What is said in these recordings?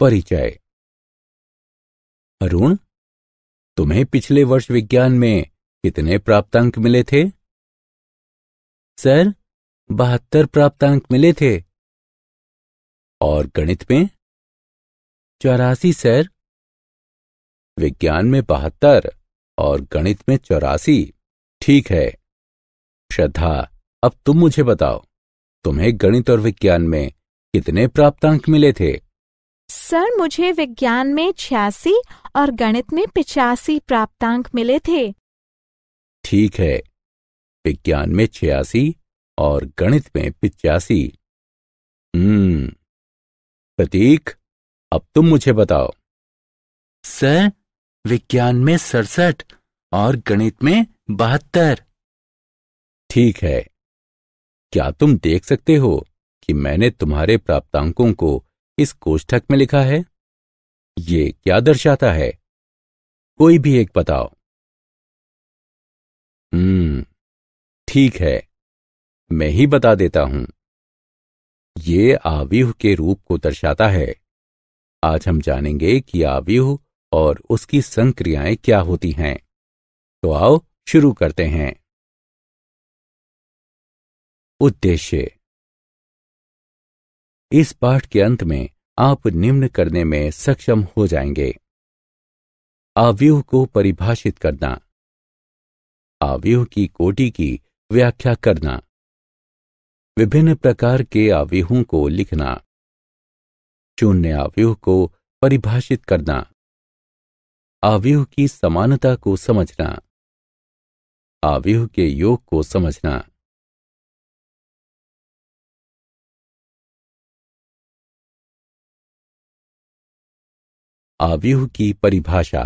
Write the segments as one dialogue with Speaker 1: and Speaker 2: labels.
Speaker 1: परिचय अरुण तुम्हें पिछले वर्ष विज्ञान में कितने प्राप्तांक मिले थे सर बहत्तर प्राप्तांक मिले थे और गणित में चौरासी सर विज्ञान में बहत्तर
Speaker 2: और गणित में चौरासी ठीक है श्रद्धा अब तुम मुझे बताओ तुम्हें गणित और विज्ञान में कितने प्राप्तांक मिले थे सर मुझे विज्ञान में छियासी और गणित में पिचासी प्राप्तांक मिले थे ठीक है विज्ञान में छियासी और गणित में पिचासी हम्म। प्रतीक अब तुम मुझे बताओ सर विज्ञान में सड़सठ और गणित में बहत्तर ठीक है क्या तुम देख सकते हो कि मैंने तुम्हारे प्राप्तांकों को इस कोष्ठक में
Speaker 1: लिखा है ये क्या दर्शाता है कोई भी एक बताओ हम्म ठीक है मैं ही बता देता हूं ये आव्यूह के रूप को दर्शाता है
Speaker 2: आज हम जानेंगे कि आव्यूह और उसकी संक्रियाएं क्या होती हैं
Speaker 1: तो आओ शुरू करते हैं उद्देश्य इस पाठ के अंत में आप
Speaker 2: निम्न करने में सक्षम हो जाएंगे आव्यूह को परिभाषित करना आव्यूह की कोटि की व्याख्या करना विभिन्न प्रकार के आव्यूहों को लिखना शून्य आव्यूह को परिभाषित करना आव्यूह की समानता को
Speaker 1: समझना आव्यूह के योग को समझना आव्यूह की परिभाषा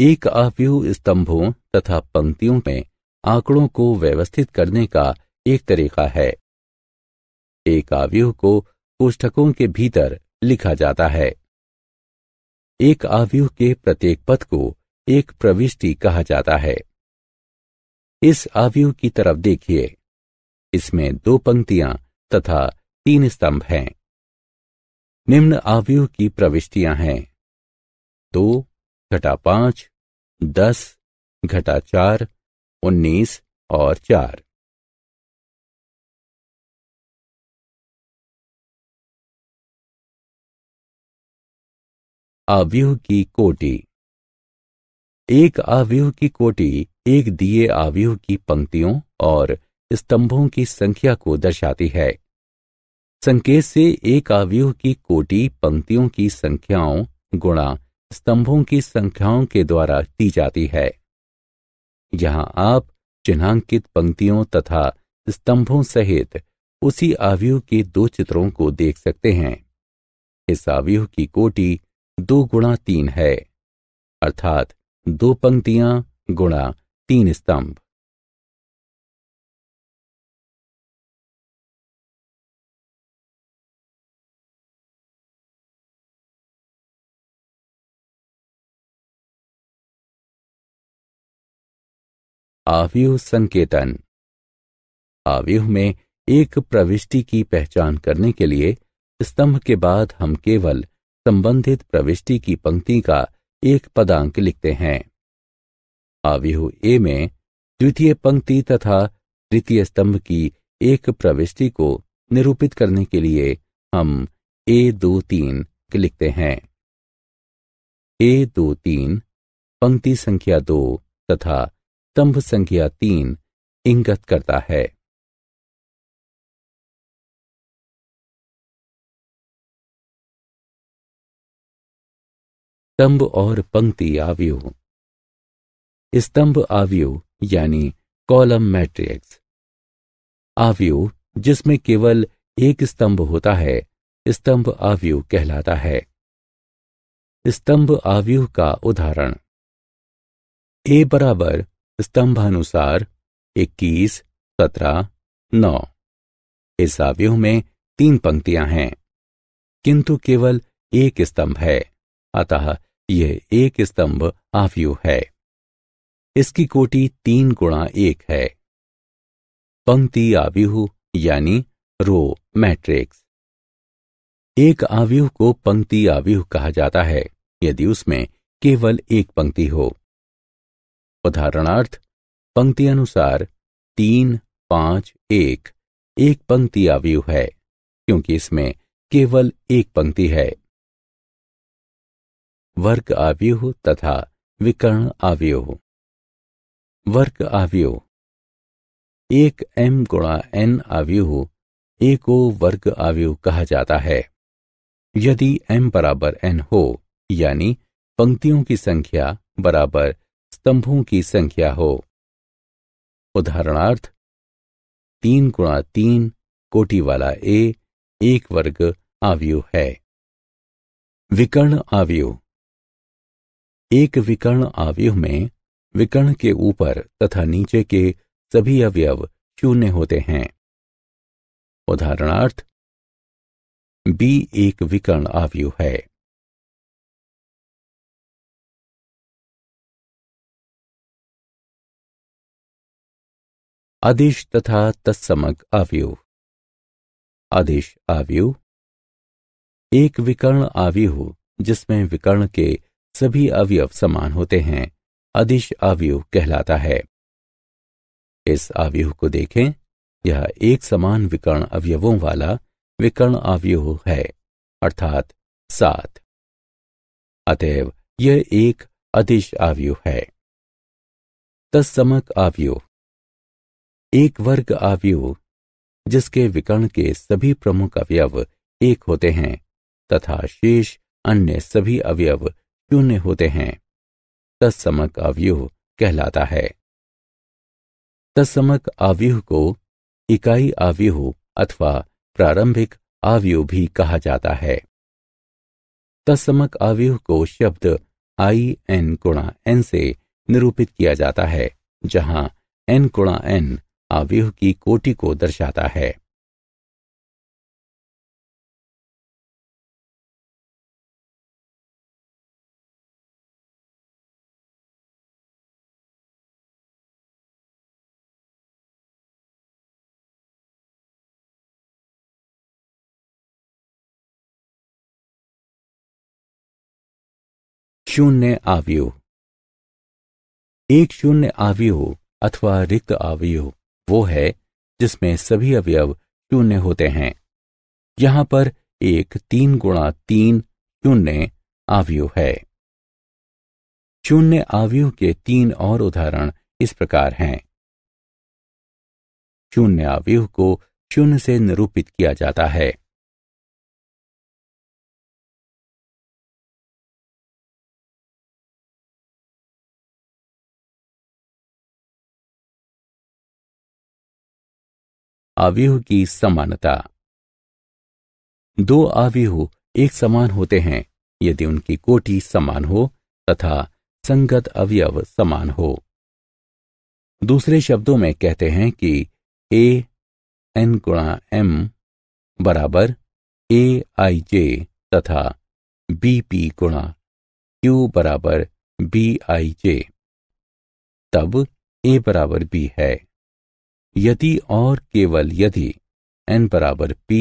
Speaker 1: एक
Speaker 2: आव्यूह स्तंभों तथा पंक्तियों में आंकड़ों को व्यवस्थित करने का एक तरीका है एक आव्यूह को कोष्ठकों के भीतर लिखा जाता है एक आव्यूह के प्रत्येक पद को एक प्रविष्टि कहा जाता है इस आव्यूह की तरफ देखिए इसमें दो पंक्तियां तथा तीन स्तंभ हैं निम्न आव्यूह की प्रविष्टियां हैं दो घटा पांच
Speaker 1: दस घटा चार उन्नीस और चार आव्यूह की कोटि
Speaker 2: एक आव्यूह की कोटि एक दिए आव्यूह की पंक्तियों और स्तंभों की संख्या को दर्शाती है संकेत से एक अवयूह की कोटि पंक्तियों की संख्याओं गुणा स्तंभों की संख्याओं के द्वारा दी जाती है यहां आप चिन्हांकित पंक्तियों तथा स्तंभों सहित उसी आवयु के दो चित्रों को देख सकते हैं इस आवयु की कोटि दो गुणा तीन है अर्थात दो
Speaker 1: पंक्तियां गुणा तीन स्तंभ आव्यूह संकेतन
Speaker 2: आव्यूह में एक प्रविष्टि की पहचान करने के लिए स्तंभ के बाद हम केवल संबंधित प्रविष्टि की पंक्ति का एक पदांक लिखते हैं आव्यूह ए में द्वितीय पंक्ति तथा तृतीय स्तंभ की एक प्रविष्टि को निरूपित करने के लिए हम ए दो तीन लिखते हैं ए दो तीन पंक्ति संख्या
Speaker 1: दो तथा स्तंभ संख्या तीन इंगत करता है स्तंभ और पंक्ति आवयु स्तंभ आवयु यानी कॉलम मैट्रिक्स
Speaker 2: आवयु जिसमें केवल एक स्तंभ होता है स्तंभ आवयु कहलाता है स्तंभ आवयु का उदाहरण ए बराबर स्तंभानुसार इक्कीस सत्रह नौ इस आव्यूह में तीन पंक्तियां हैं किंतु केवल एक स्तंभ है अतः यह एक स्तंभ आवयु है इसकी कोटि तीन गुणा एक है पंक्ति आव्यूह यानी रो मैट्रिक्स एक आव्यूह को पंक्ति आव्यूह कहा जाता है यदि उसमें केवल एक पंक्ति हो उदाहरणार्थ पंक्ति अनुसार तीन पांच एक एक पंक्ति आवयु है क्योंकि इसमें केवल एक पंक्ति
Speaker 1: है वर्ग आवयु तथा विकर्ण आवयु वर्ग आवयु एक एम गुणा
Speaker 2: एन आवयु ए को वर्ग आवयु कहा जाता है यदि एम बराबर एन हो यानी पंक्तियों की संख्या बराबर स्तंभों की संख्या हो उदाहरणार्थ तीन गुणा तीन कोटि वाला ए एक वर्ग आवयु है विकर्ण आवयु एक विकर्ण आवयु में विकर्ण के ऊपर तथा नीचे के सभी अवयव शून्य होते हैं
Speaker 1: उदाहरणार्थ बी एक विकर्ण आवयु है आदेश तथा तत्समक આવ્યું आदेश आव्यु एक
Speaker 2: विकर्ण आव्यूह जिसमें विकर्ण के सभी अवयव समान होते हैं आदेश आव्यूह कहलाता है इस आव्यूह को देखें यह एक समान विकर्ण अवयवों वाला विकर्ण आव्यूह है अर्थात
Speaker 1: सात अतएव यह एक आदेश आव्यूह है तत्समक आव्यूह एक वर्ग आवयु
Speaker 2: जिसके विकर्ण के सभी प्रमुख अवयव एक होते हैं तथा शेष अन्य सभी अवयव शून्य होते हैं तत्समक अवयव कहलाता है तत्समक अवयव को इकाई आवयु अथवा प्रारंभिक अवयव भी कहा जाता है तत्समक अवयव को शब्द आई एन गुणा एन से
Speaker 1: निरूपित किया जाता है जहां एन गुणा एन आव्यूह की कोटि को दर्शाता है शून्य आव्यूह एक शून्य आव्यूह अथवा रिक्त आव्यूह वो है जिसमें
Speaker 2: सभी अवयव शून्य होते हैं यहां पर एक तीन गुणा तीन शून्य आवयु है शून्य आवयु के
Speaker 1: तीन और उदाहरण इस प्रकार हैं शून्य आवयु को शून्य से निरूपित किया जाता है आव्यूह की समानता दो आव्यूह एक समान
Speaker 2: होते हैं यदि उनकी कोटि समान हो तथा संगत अवयव समान हो दूसरे शब्दों में कहते हैं कि ए एन गुणा एम बराबर ए आई जे तथा बी पी गुणा क्यू बराबर बी आई जे तब ए बराबर बी है यदि और केवल यदि एन बराबर पी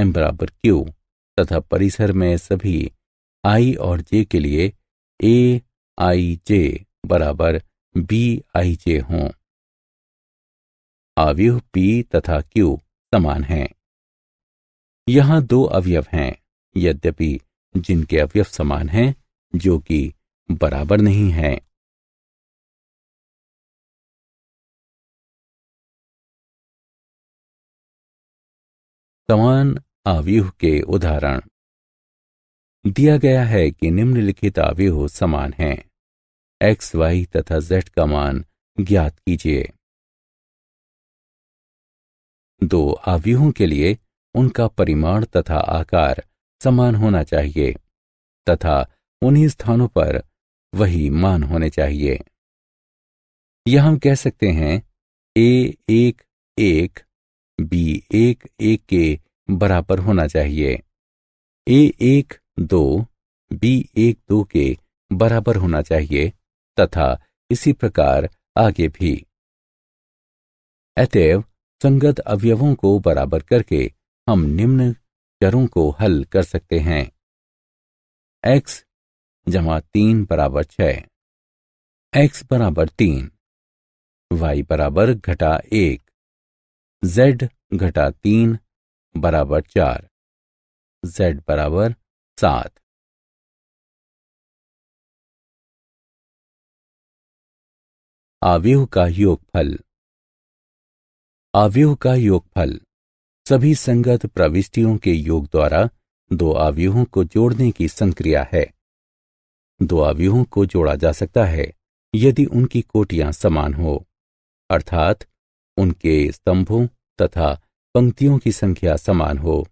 Speaker 2: एम बराबर क्यू तथा परिसर में सभी आई और जे के लिए ए आई जे बराबर बी आई जे हों अवयव पी तथा क्यू समान हैं यहां दो अवयव हैं यद्यपि
Speaker 1: जिनके अवयव समान हैं जो कि बराबर नहीं हैं समान आव्यूह के उदाहरण
Speaker 2: दिया गया है कि निम्नलिखित आव्यूह समान हैं एक्स वाई तथा जेड का मान ज्ञात कीजिए दो आव्यूहों के लिए उनका परिमाण तथा आकार समान होना चाहिए तथा उन्हीं स्थानों पर वही मान होने चाहिए यह हम कह सकते हैं ए एक एक बी एक एक के बराबर होना चाहिए ए एक दो बी एक दो के बराबर होना चाहिए तथा इसी प्रकार आगे भी अतएव संगत अवयवों को बराबर करके हम निम्न चरों को हल कर सकते हैं
Speaker 1: एक्स जमा तीन बराबर छ एक्स बराबर तीन वाई बराबर घटा एक z घटा तीन बराबर चार z बराबर सात आव्यूह का योगफल आव्यूह का
Speaker 2: योगफल सभी संगत प्रविष्टियों के योग द्वारा दो आव्यूहों को जोड़ने की संक्रिया है दो आव्यूहों को जोड़ा जा सकता है यदि उनकी कोटियां समान हो अर्थात उनके स्तंभों तथा पंक्तियों की संख्या समान हो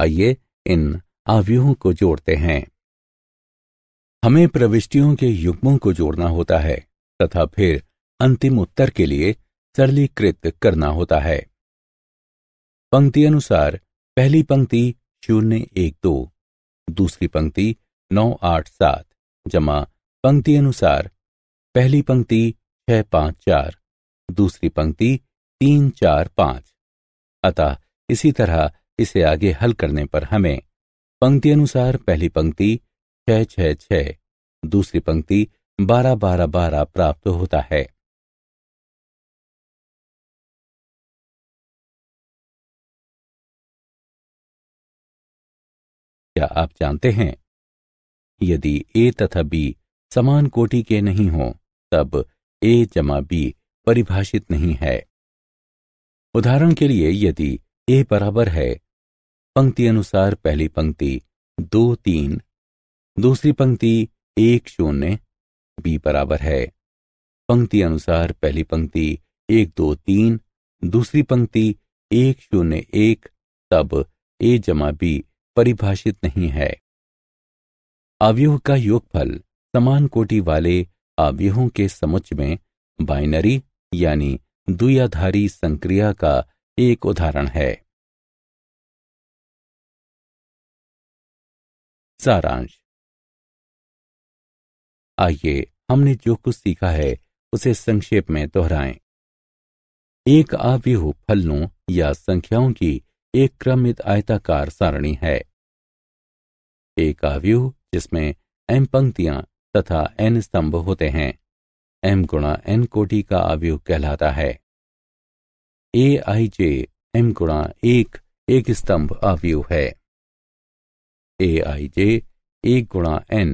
Speaker 2: आइए इन आव्यूहों को जोड़ते हैं हमें प्रविष्टियों के युग्मों को जोड़ना होता है तथा फिर अंतिम उत्तर के लिए सरलीकृत करना होता है पंक्ति अनुसार पहली पंक्ति शून्य एक दो दूसरी पंक्ति नौ आठ सात जमा पंक्ति अनुसार पहली पंक्ति छह पांच चार दूसरी पंक्ति तीन चार पांच अतः इसी तरह इसे आगे हल करने पर हमें पंक्ति अनुसार पहली पंक्ति छह छह छः दूसरी पंक्ति बारह बारह
Speaker 1: बारह प्राप्त होता है क्या आप जानते हैं यदि ए तथा बी समान कोटि के नहीं हो
Speaker 2: तब ए जमा बी परिभाषित नहीं है उदाहरण के लिए यदि ए बराबर है पंक्ति अनुसार पहली पंक्ति दो तीन दूसरी पंक्ति एक शून्य बी बराबर है पंक्ति अनुसार पहली पंक्ति एक दो तीन दूसरी पंक्ति एक शून्य एक तब ए जमा बी परिभाषित नहीं है अवयव का योगफल समान कोटि वाले अवयवों के समुच में बाइनरी यानी द्वियाधारी संक्रिया का
Speaker 1: एक उदाहरण है सारांश आइए हमने जो कुछ सीखा है उसे संक्षेप में दोहराएं। एक आव्यूह फलों
Speaker 2: या संख्याओं की एक क्रमित आयताकार सारणी है एक आव्यूह जिसमें एम पंक्तियां तथा एन स्तंभ होते हैं एम गुणा एन कोटि का आवयोग कहलाता है ए आई जे एम गुणा एक एक स्तंभ आवयोग है ए आई जे एक गुणा एन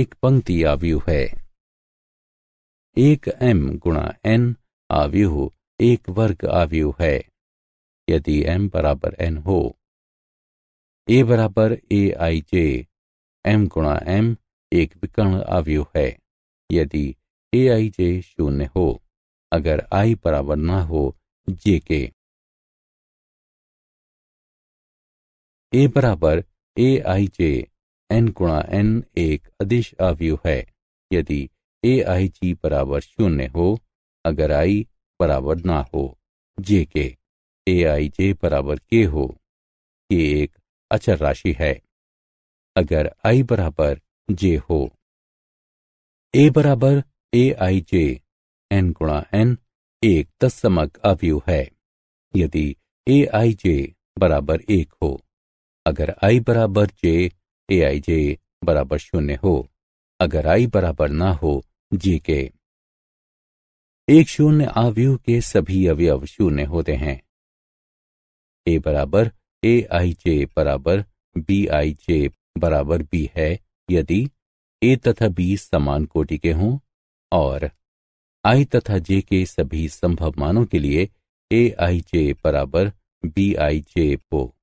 Speaker 2: एक पंक्ति आवयोग है एक एम गुणा एन आवयोग एक वर्ग आवयोग है यदि एम बराबर एन हो ए बराबर ए आई जे एम गुणा एम एक विकर्ण आवयु है यदि
Speaker 1: ए आई जे शून्य हो अगर आई बराबर ना हो जे के ए बराबर ए आई जे एन गुणा एन एक अदिश आवयु है यदि ए आई जी
Speaker 2: बराबर शून्य हो अगर आई बराबर ना हो जे के ए आई जे बराबर के हो के एक अचर राशि है अगर आई बराबर जे हो ए बराबर ए आई जे एन गुणा एन एक दशमक अवयु है यदि ए आई जे बराबर एक हो अगर आई बराबर जे ए आई जे बराबर शून्य हो अगर आई बराबर ना हो जे के एक शून्य आवयु के सभी अवयव शून्य होते हैं ए बराबर ए आई जे बराबर बी आई जे बराबर बी है यदि ए तथा बी समान कोटि के हों और आई तथा जे के सभी संभव मानों के लिए ए आई जे
Speaker 1: बराबर बी आई जे पो